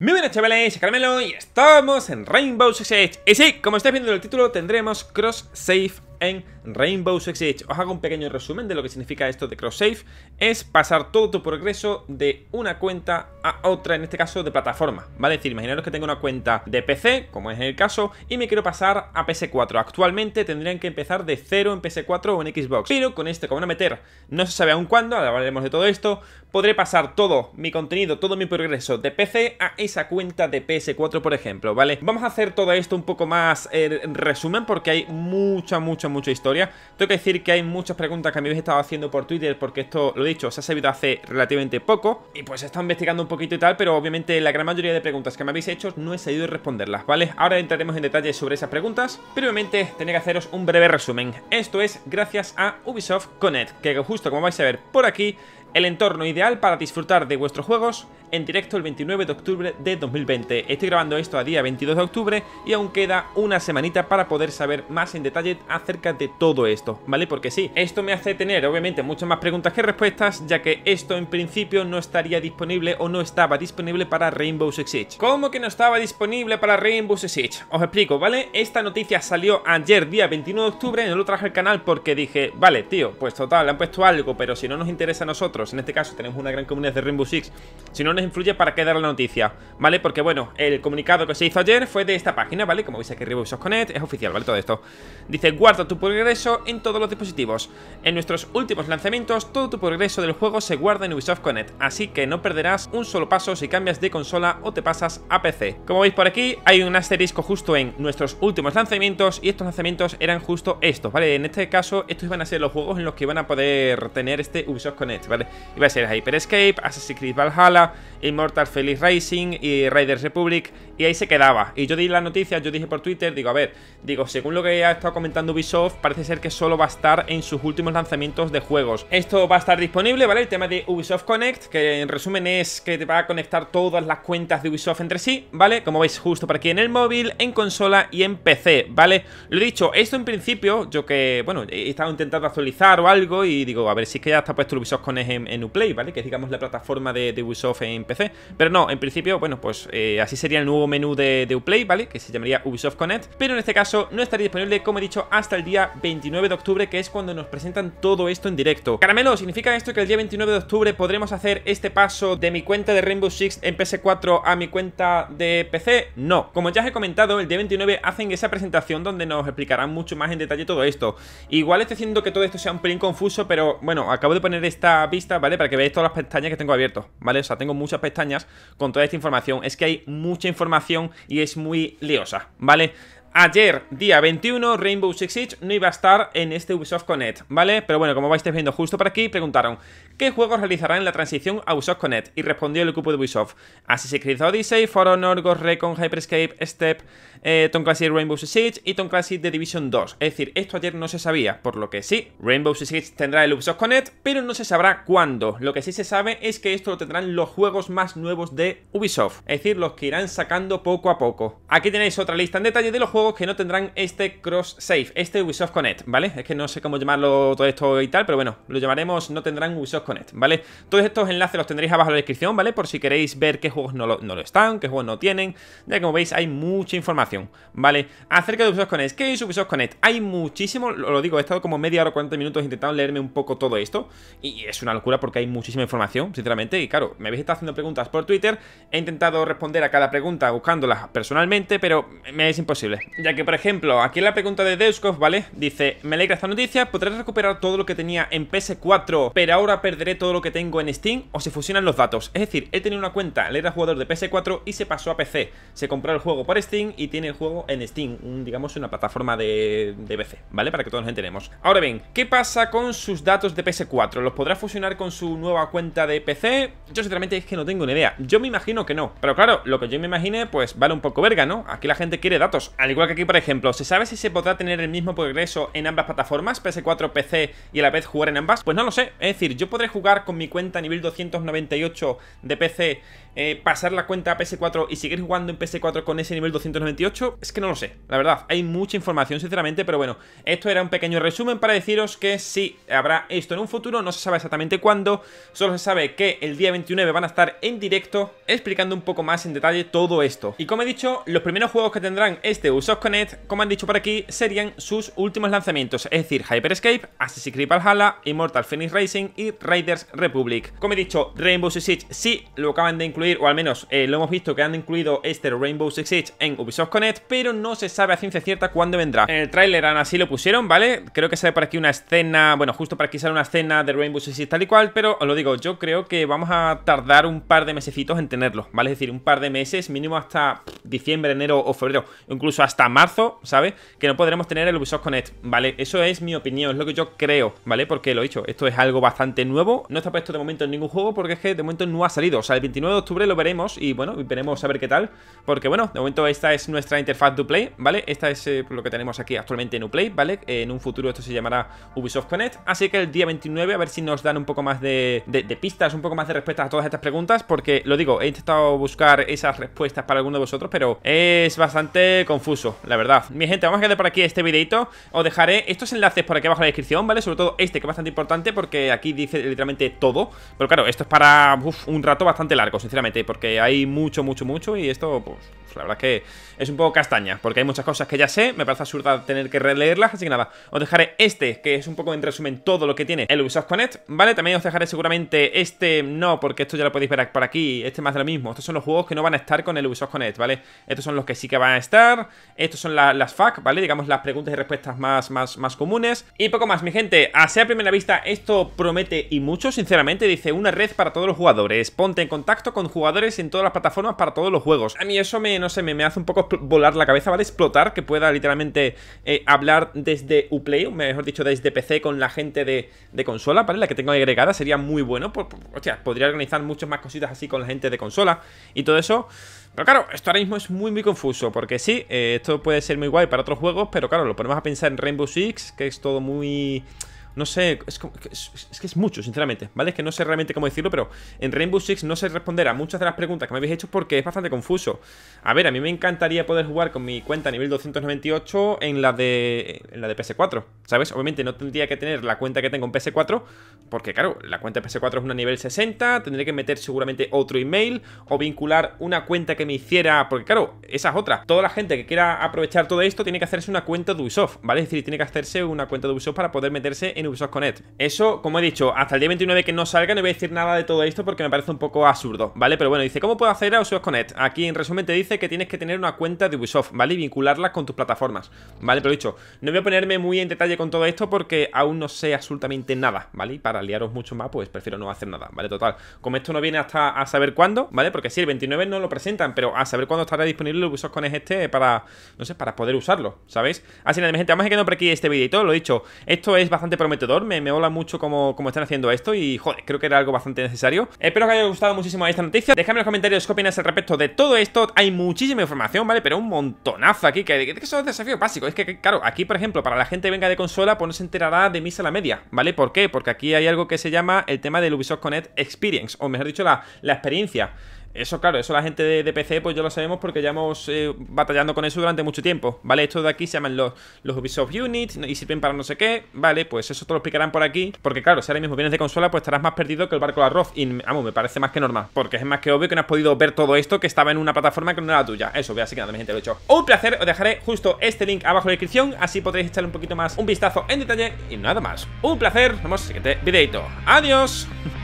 Muy buenas chavales, soy Carmelo y estamos en Rainbow Six Siege Y sí, como estáis viendo en el título tendremos Cross Safe en Rainbow Six Siege. Os hago un pequeño resumen de lo que significa esto de cross-save. Es pasar todo tu progreso de una cuenta a otra, en este caso de plataforma, ¿vale? Es decir, imaginaros que tengo una cuenta de PC, como es el caso, y me quiero pasar a PS4. Actualmente tendrían que empezar de cero en PS4 o en Xbox. Pero con este, como van a meter, no se sabe aún cuándo, hablaremos de todo esto, podré pasar todo mi contenido, todo mi progreso de PC a esa cuenta de PS4, por ejemplo, ¿vale? Vamos a hacer todo esto un poco más eh, resumen porque hay mucha, mucha mucha, historia. Tengo que decir que hay muchas preguntas que me habéis estado haciendo por Twitter, porque esto, lo he dicho, se ha sabido hace relativamente poco. Y pues he estado investigando un poquito y tal, pero obviamente la gran mayoría de preguntas que me habéis hecho no he sabido responderlas, ¿vale? Ahora entraremos en detalle sobre esas preguntas, pero obviamente tenía que haceros un breve resumen. Esto es gracias a Ubisoft Connect, que justo como vais a ver por aquí, el entorno ideal para disfrutar de vuestros juegos en directo el 29 de octubre de 2020. Estoy grabando esto a día 22 de octubre y aún queda una semanita para poder saber más en detalle acerca de todo esto, ¿vale? Porque sí, esto me hace tener obviamente muchas más preguntas que respuestas, ya que esto en principio no estaría disponible o no estaba disponible para Rainbow Six Siege. ¿Cómo que no estaba disponible para Rainbow Six Siege? Os explico, ¿vale? Esta noticia salió ayer día 21 de octubre, no lo traje al canal porque dije, vale, tío, pues total, le han puesto algo, pero si no nos interesa a nosotros, en este caso tenemos una gran comunidad de Rainbow Six, si no nos influye para quedar la noticia, ¿vale? Porque, bueno, el comunicado que se hizo ayer fue de esta página, ¿vale? Como veis aquí arriba, Ubisoft Connect, es oficial, ¿vale? Todo esto. Dice, guarda tu progreso en todos los dispositivos. En nuestros últimos lanzamientos, todo tu progreso del juego se guarda en Ubisoft Connect, así que no perderás un solo paso si cambias de consola o te pasas a PC. Como veis por aquí, hay un asterisco justo en nuestros últimos lanzamientos y estos lanzamientos eran justo estos, ¿vale? En este caso, estos iban a ser los juegos en los que van a poder tener este Ubisoft Connect, ¿vale? Iba a ser Hyper Escape, Assassin's Creed Valhalla, Immortal Felix Racing y Raiders Republic, y ahí se quedaba. Y yo di la noticia yo dije por Twitter, digo, a ver, digo, según lo que ha estado comentando Ubisoft, parece ser que solo va a estar en sus últimos lanzamientos de juegos. Esto va a estar disponible, ¿vale? El tema de Ubisoft Connect, que en resumen es que te va a conectar todas las cuentas de Ubisoft entre sí, ¿vale? Como veis, justo por aquí en el móvil, en consola y en PC, ¿vale? Lo he dicho, esto en principio, yo que, bueno, he estado intentando actualizar o algo y digo, a ver si es que ya está puesto Ubisoft Connect en, Uplay, ¿vale? Que digamos, la plataforma de Ubisoft en PC. Pero no, en principio, bueno, pues eh, así sería el nuevo menú de, Uplay, ¿vale? Que se llamaría Ubisoft Connect. Pero en este caso no estaría disponible, como he dicho, hasta el día 29 de octubre, que es cuando nos presentan todo esto en directo. Caramelo, ¿significa esto que el día 29 de octubre podremos hacer este paso de mi cuenta de Rainbow Six en PS4 a mi cuenta de PC? No. Como ya os he comentado, el día 29 hacen esa presentación donde nos explicarán mucho más en detalle todo esto. Igual estoy haciendo que todo esto sea un pelín confuso, pero bueno, acabo de poner esta vista, ¿vale? Para que veáis todas las pestañas que tengo abiertas, ¿vale? O sea, tengo muchas pestañas con toda esta información. Es que hay mucha información y es muy liosa, ¿vale? Ayer, día 21, Rainbow Six Siege no iba a estar en este Ubisoft Connect, ¿vale? Pero bueno, como vais viendo justo por aquí, preguntaron ¿Qué juegos realizarán la transición a Ubisoft Connect? Y respondió el equipo de Ubisoft se Creed Odyssey, For Honor, Ghost Recon, Hyperscape, Step, eh, Tom Classic Rainbow Six Siege y Tom Classic The Division 2 Es decir, esto ayer no se sabía, por lo que sí, Rainbow Six Siege tendrá el Ubisoft Connect, pero no se sabrá cuándo Lo que sí se sabe es que esto lo tendrán los juegos más nuevos de Ubisoft Es decir, los que irán sacando poco a poco Aquí tenéis otra lista en detalle de los juegos que no tendrán este cross-save, este Ubisoft Connect, ¿vale? Es que no sé cómo llamarlo todo esto y tal, pero bueno, lo llamaremos no tendrán Ubisoft Connect, ¿vale? Todos estos enlaces los tendréis abajo en la descripción, ¿vale? Por si queréis ver qué juegos no lo, están, qué juegos no tienen, ya que como veis hay mucha información, ¿vale? Acerca de Ubisoft Connect, ¿qué es Ubisoft Connect? Hay muchísimo, lo digo, he estado como media hora, o 40 minutos intentando leerme un poco todo esto, y es una locura porque hay muchísima información, sinceramente, y claro, me habéis estado haciendo preguntas por Twitter, he intentado responder a cada pregunta buscándolas personalmente, pero me es imposible, ya que, por ejemplo, aquí la pregunta de Deuskov, ¿vale? Dice, me alegra esta noticia, podré recuperar todo lo que tenía en PS4, pero ahora perderé todo lo que tengo en Steam o se fusionan los datos. Es decir, he tenido una cuenta, él era jugador de PS4 y se pasó a PC. Se compró el juego por Steam y tiene el juego en Steam, digamos una plataforma de, PC, ¿vale? Para que todos nos enteremos. Ahora bien, ¿qué pasa con sus datos de PS4? ¿Los podrá fusionar con su nueva cuenta de PC? Yo sinceramente es que no tengo ni idea. Yo me imagino que no. Pero claro, lo que yo me imagine, pues vale un poco verga, ¿no? Aquí la gente quiere datos. Al igual que aquí, por ejemplo, ¿se sabe si se podrá tener el mismo progreso en ambas plataformas, PS4, PC y a la vez jugar en ambas? Pues no lo sé, es decir, yo podré jugar con mi cuenta a nivel 298 de PC, eh, pasar la cuenta a PS4 y seguir jugando en PS4 con ese nivel 298, es que no lo sé, la verdad, hay mucha información sinceramente, pero bueno, esto era un pequeño resumen para deciros que sí, habrá esto en un futuro, no se sabe exactamente cuándo, solo se sabe que el día 29 van a estar en directo explicando un poco más en detalle todo esto. Y como he dicho, los primeros juegos que tendrán este uso Connect, como han dicho por aquí, serían sus últimos lanzamientos, es decir, Hyperscape, Assassin's Creed Valhalla, Immortal Phoenix Racing y Raiders Republic. Como he dicho, Rainbow Six Siege sí lo acaban de incluir, o al menos eh, lo hemos visto que han incluido este Rainbow Six Siege en Ubisoft Connect, pero no se sabe a ciencia cierta cuándo vendrá. En el tráiler aún así lo pusieron, ¿vale? Creo que sale por aquí una escena, bueno, justo para aquí sale una escena de Rainbow Six Siege tal y cual, pero os lo digo, yo creo que vamos a tardar un par de mesecitos en tenerlo, ¿vale? Es decir, un par de meses, mínimo hasta diciembre, enero o febrero, incluso hasta marzo, ¿sabes? Que no podremos tener el Ubisoft Connect, ¿vale? Eso es mi opinión, es lo que yo creo, ¿vale? Porque lo he dicho, esto es algo bastante nuevo, no está puesto de momento en ningún juego porque es que de momento no ha salido, o sea, el 29 de octubre lo veremos y bueno, veremos a ver qué tal, porque bueno, de momento esta es nuestra interfaz de Play, ¿vale? Esta es eh, lo que tenemos aquí actualmente en Uplay, ¿vale? Eh, en un futuro esto se llamará Ubisoft Connect, así que el día 29 a ver si nos dan un poco más de, de pistas, un poco más de respuestas a todas estas preguntas, porque lo digo, he intentado buscar esas respuestas para alguno de vosotros, pero es bastante confuso, la verdad Mi gente, vamos a quedar por aquí este videito Os dejaré estos enlaces por aquí abajo en la descripción, ¿vale? Sobre todo este, que es bastante importante porque aquí dice literalmente todo Pero claro, esto es para un rato bastante largo, sinceramente Porque hay mucho, mucho, mucho y esto, pues, la verdad es que es un poco castaña Porque hay muchas cosas que ya sé, me parece absurda tener que releerlas Así que nada, os dejaré este, que es un poco en resumen todo lo que tiene el Ubisoft Connect ¿Vale? También os dejaré seguramente este, no, porque esto ya lo podéis ver por aquí Este más de lo mismo, estos son los juegos que no van a estar con el Ubisoft Connect, ¿vale? estos son los que sí que van a estar, estos son las FAQ, ¿vale? Digamos las preguntas y respuestas más, más, más comunes. Y poco más, mi gente, así a primera vista esto promete y mucho, sinceramente, dice una red para todos los jugadores, ponte en contacto con jugadores en todas las plataformas para todos los juegos. A mí eso me, no sé, me, hace un poco volar la cabeza, ¿vale? Explotar, que pueda literalmente eh, hablar desde Uplay, mejor dicho, desde PC con la gente de, consola, ¿vale? La que tengo agregada sería muy bueno, podría organizar muchas más cositas así con la gente de consola y todo eso. Pero claro, esto ahora mismo es muy, muy confuso, porque sí, eh, esto puede ser muy guay para otros juegos, pero claro, lo ponemos a pensar en Rainbow Six, que es todo muy... No sé, es, que es mucho, sinceramente, ¿vale? Es que no sé realmente cómo decirlo, pero en Rainbow Six no sé responder a muchas de las preguntas que me habéis hecho porque es bastante confuso. A ver, a mí me encantaría poder jugar con mi cuenta nivel 298 en la de, en la de PS4, ¿sabes? Obviamente no tendría que tener la cuenta que tengo en PS4 porque, claro, la cuenta de PS4 es una nivel 60, tendría que meter seguramente otro email o vincular una cuenta que me hiciera, porque, claro, esa es otra. Toda la gente que quiera aprovechar todo esto tiene que hacerse una cuenta de Ubisoft, ¿vale? Es decir, tiene que hacerse una cuenta de Ubisoft para poder meterse en Ubisoft Connect. Eso, como he dicho, hasta el día 29 que no salga no voy a decir nada de todo esto porque me parece un poco absurdo, ¿vale? Pero bueno, dice, ¿cómo puedo hacer a Ubisoft Connect? Aquí en resumen te dice que tienes que tener una cuenta de Ubisoft, ¿vale? Y vincularla con tus plataformas, ¿vale? Pero dicho, no voy a ponerme muy en detalle con todo esto porque aún no sé absolutamente nada, ¿vale? para liaros mucho más, pues prefiero no hacer nada, ¿vale? Total, como esto no viene hasta a saber cuándo, ¿vale? Porque si el 29 no lo presentan, pero a saber cuándo estará disponible el Ubisoft Connect este para, no sé, para poder usarlo, ¿sabéis? Así nada, gente, además a que por aquí este vídeo y todo lo dicho, esto es bastante prometido me, me mucho como cómo, están haciendo esto y, joder, creo que era algo bastante necesario. Espero que haya gustado muchísimo esta noticia. déjame en los comentarios qué opinas al respecto de todo esto. Hay muchísima información, ¿vale? Pero un montonazo aquí, que, que, son desafíos básicos. Es que, claro, aquí, por ejemplo, para la gente que venga de consola, pues no se enterará de misa a la media, ¿vale? ¿Por qué? Porque aquí hay algo que se llama el tema del Ubisoft Connect Experience, o mejor dicho, la, la experiencia eso, claro, eso la gente de, de, PC, pues ya lo sabemos porque ya hemos eh, batallando con eso durante mucho tiempo, ¿vale? Esto de aquí se llaman los, los Ubisoft Units y sirven para no sé qué, ¿vale? Pues eso te lo explicarán por aquí, porque claro, si ahora mismo vienes de consola, pues estarás más perdido que el barco de arroz. Y, amo me parece más que normal, porque es más que obvio que no has podido ver todo esto que estaba en una plataforma que no era tuya. Eso, así que nada, mi gente, lo he hecho. Un placer, os dejaré justo este link abajo en la descripción, así podréis echarle un poquito más un vistazo en detalle y nada más. Un placer, nos vemos en el siguiente videito. ¡Adiós!